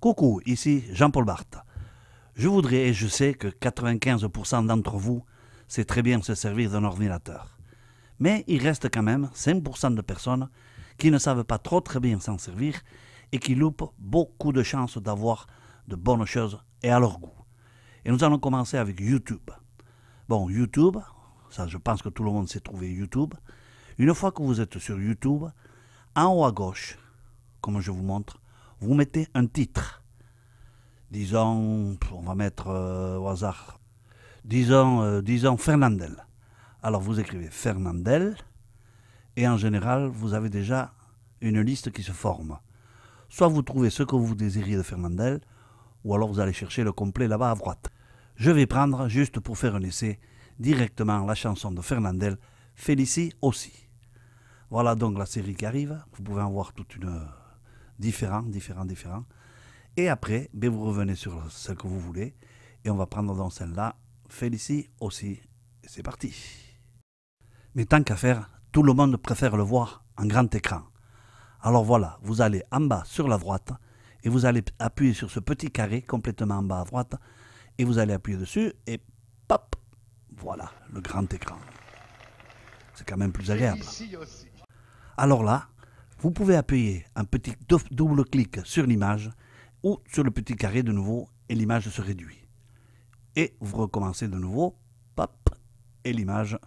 Coucou, ici Jean-Paul Barthes. Je voudrais, et je sais que 95% d'entre vous sait très bien se servir d'un ordinateur. Mais il reste quand même 5% de personnes qui ne savent pas trop très bien s'en servir et qui loupent beaucoup de chances d'avoir de bonnes choses et à leur goût. Et nous allons commencer avec YouTube. Bon, YouTube, ça je pense que tout le monde s'est trouvé YouTube. Une fois que vous êtes sur YouTube, en haut à gauche, comme je vous montre, vous mettez un titre. Disons, on va mettre euh, au hasard, disons, euh, disons Fernandel. Alors vous écrivez Fernandel, et en général, vous avez déjà une liste qui se forme. Soit vous trouvez ce que vous désiriez de Fernandel, ou alors vous allez chercher le complet là-bas à droite. Je vais prendre, juste pour faire un essai, directement la chanson de Fernandel, Félicie aussi. Voilà donc la série qui arrive. Vous pouvez en voir toute une Différent, différent, différent. Et après, ben vous revenez sur ce que vous voulez. Et on va prendre dans celle-là Félicie aussi. C'est parti. Mais tant qu'à faire, tout le monde préfère le voir en grand écran. Alors voilà, vous allez en bas sur la droite et vous allez appuyer sur ce petit carré complètement en bas à droite et vous allez appuyer dessus et pop, voilà le grand écran. C'est quand même plus agréable. Alors là, vous pouvez appuyer un petit double clic sur l'image ou sur le petit carré de nouveau et l'image se réduit. Et vous recommencez de nouveau, pop, et l'image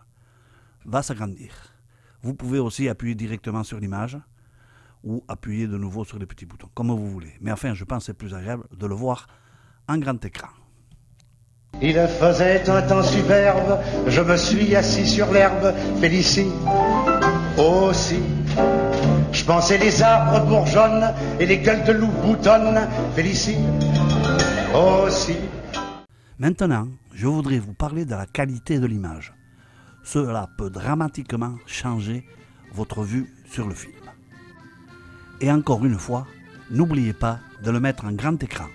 va s'agrandir. Vous pouvez aussi appuyer directement sur l'image ou appuyer de nouveau sur les petits boutons, comme vous voulez. Mais enfin, je pense que c'est plus agréable de le voir en grand écran. Il faisait un temps superbe, je me suis assis sur l'herbe, Félicie aussi. Je pensais les arbres bourgeonnent et les gueules de loup boutonnes. Félicie, aussi. Maintenant, je voudrais vous parler de la qualité de l'image. Cela peut dramatiquement changer votre vue sur le film. Et encore une fois, n'oubliez pas de le mettre en grand écran.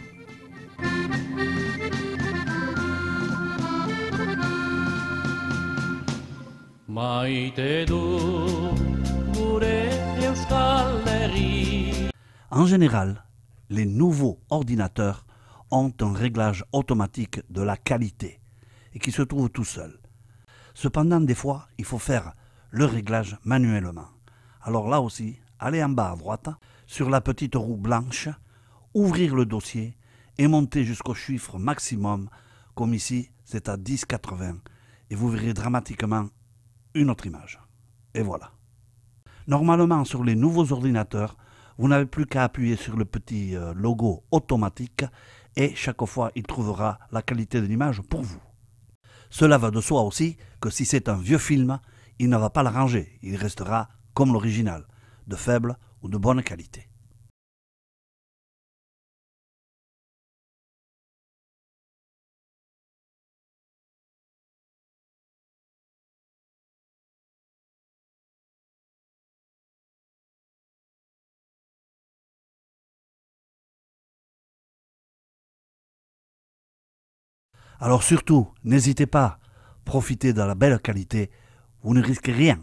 Maite en général, les nouveaux ordinateurs ont un réglage automatique de la qualité et qui se trouve tout seul. Cependant, des fois, il faut faire le réglage manuellement. Alors là aussi, allez en bas à droite, sur la petite roue blanche, ouvrir le dossier et monter jusqu'au chiffre maximum, comme ici, c'est à 1080. Et vous verrez dramatiquement une autre image. Et voilà. Normalement, sur les nouveaux ordinateurs, vous n'avez plus qu'à appuyer sur le petit euh, logo automatique et chaque fois il trouvera la qualité de l'image pour vous. Cela va de soi aussi que si c'est un vieux film, il ne va pas l'arranger, il restera comme l'original, de faible ou de bonne qualité. Alors surtout, n'hésitez pas, profitez de la belle qualité, vous ne risquez rien.